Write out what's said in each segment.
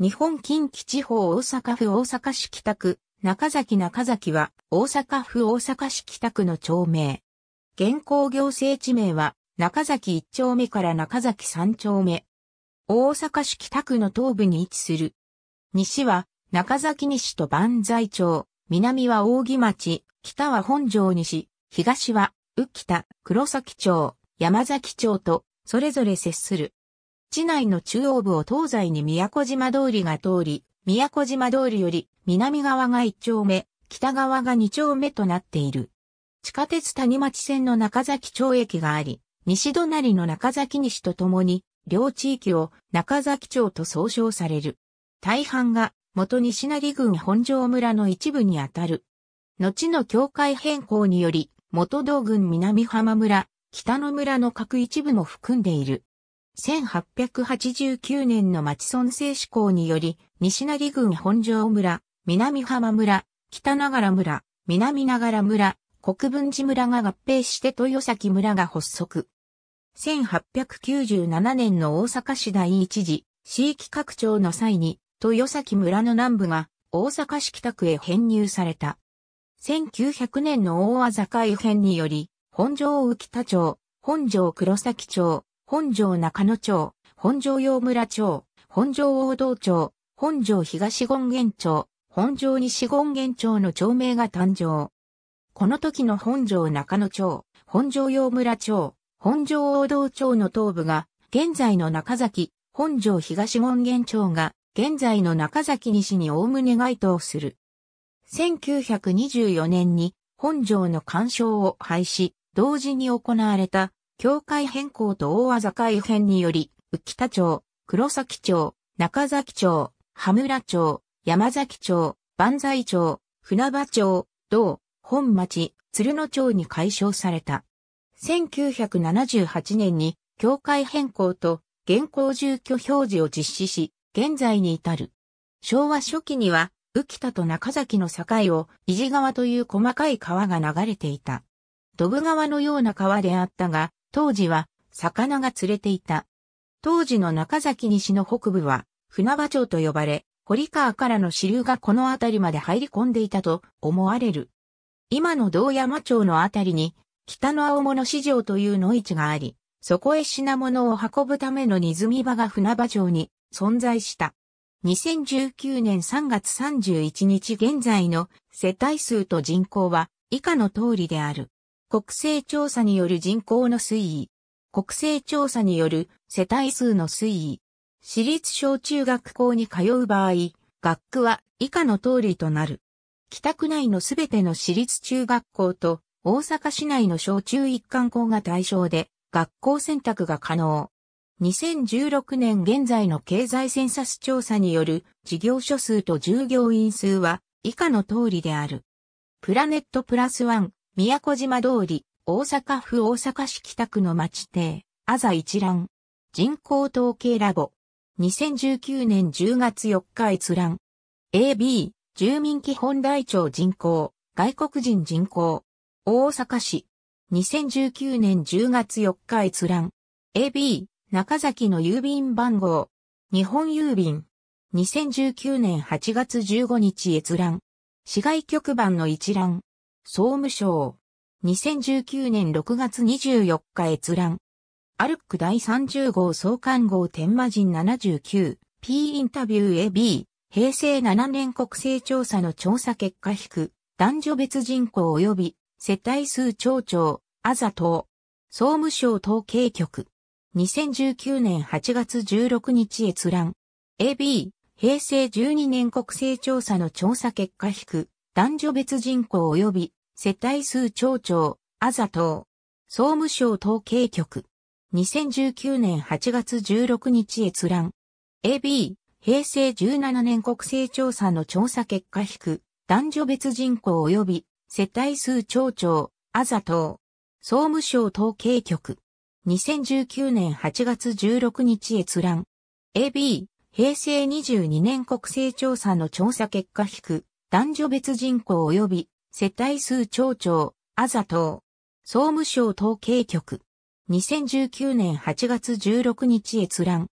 日本近畿地方大阪府大阪市北区、中崎中崎は大阪府大阪市北区の町名。現行行政地名は中崎1丁目から中崎3丁目。大阪市北区の東部に位置する。西は中崎西と万歳町、南は扇町、北は本庄西、東は浮田、黒崎町、山崎町とそれぞれ接する。市内の中央部を東西に宮古島通りが通り、宮古島通りより南側が1丁目、北側が2丁目となっている。地下鉄谷町線の中崎町駅があり、西隣の中崎西とともに、両地域を中崎町と総称される。大半が元西成郡本庄村の一部にあたる。後の境界変更により、元道郡南浜村、北野村の各一部も含んでいる。1889年の町村政施行により、西成郡本庄村、南浜村、北長良村、南長良村、国分寺村が合併して豊崎村が発足。1897年の大阪市第一次地域拡張の際に、豊崎村の南部が大阪市北区へ編入された。1900年の大和坂井編により、本庄浮田町、本庄黒崎町、本庄中野町、本庄洋村町、本庄大道町、本庄東権現町、本庄西権現町の町名が誕生。この時の本庄中野町、本庄洋村町、本庄大道町の東部が、現在の中崎、本庄東権現町が、現在の中崎西におおむね該当する。1924年に本庄の干渉を廃止、同時に行われた境界変更と大技改変により、浮田町、黒崎町、中崎町、羽村町、山崎町、万歳町、船場町、道、本町、鶴野町に解消された。1978年に境界変更と現行住居表示を実施し、現在に至る。昭和初期には、浮田と中崎の境を、伊地川という細かい川が流れていた。ドブ川のような川であったが、当時は魚が釣れていた。当時の中崎西の北部は船場町と呼ばれ、堀川からの支流がこの辺りまで入り込んでいたと思われる。今の道山町の辺りに北の青物市場という野市があり、そこへ品物を運ぶための荷積み場が船場町に存在した。2019年3月31日現在の世帯数と人口は以下の通りである。国勢調査による人口の推移。国勢調査による世帯数の推移。私立小中学校に通う場合、学区は以下の通りとなる。北区内のすべての私立中学校と大阪市内の小中一貫校が対象で学校選択が可能。2016年現在の経済センサス調査による事業所数と従業員数は以下の通りである。プラネットプラスワン宮古島通り、大阪府大阪市北区の町邸、あざ一覧。人口統計ラボ。2019年10月4日閲覧。AB、住民基本台帳人口、外国人人口。大阪市。2019年10月4日閲覧。AB、中崎の郵便番号。日本郵便。2019年8月15日閲覧。市外局番の一覧。総務省。2019年6月24日閲覧。アルック第30号総監号天魔人 79P インタビュー AB 平成7年国勢調査の調査結果引く男女別人口及び世帯数町長あざと総務省統計局2019年8月16日閲覧 AB 平成12年国勢調査の調査結果引く男女別人口及び世帯数町長、あざとう、総務省統計局。2019年8月16日閲覧。AB、平成17年国勢調査の調査結果引く、男女別人口及び世帯数町長、あざとう、総務省統計局。2019年8月16日閲覧。AB、平成22年国勢調査の調査結果引く、男女別人口及び世帯数町長、あざと、総務省統計局。2019年8月16日閲覧。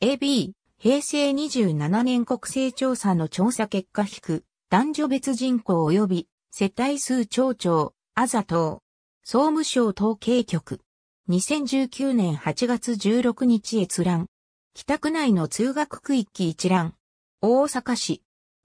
AB、平成27年国勢調査の調査結果引く、男女別人口及び世帯数町長、あざと。総務省統計局。2019年8月16日閲覧。北区内の通学区域一覧。大阪市、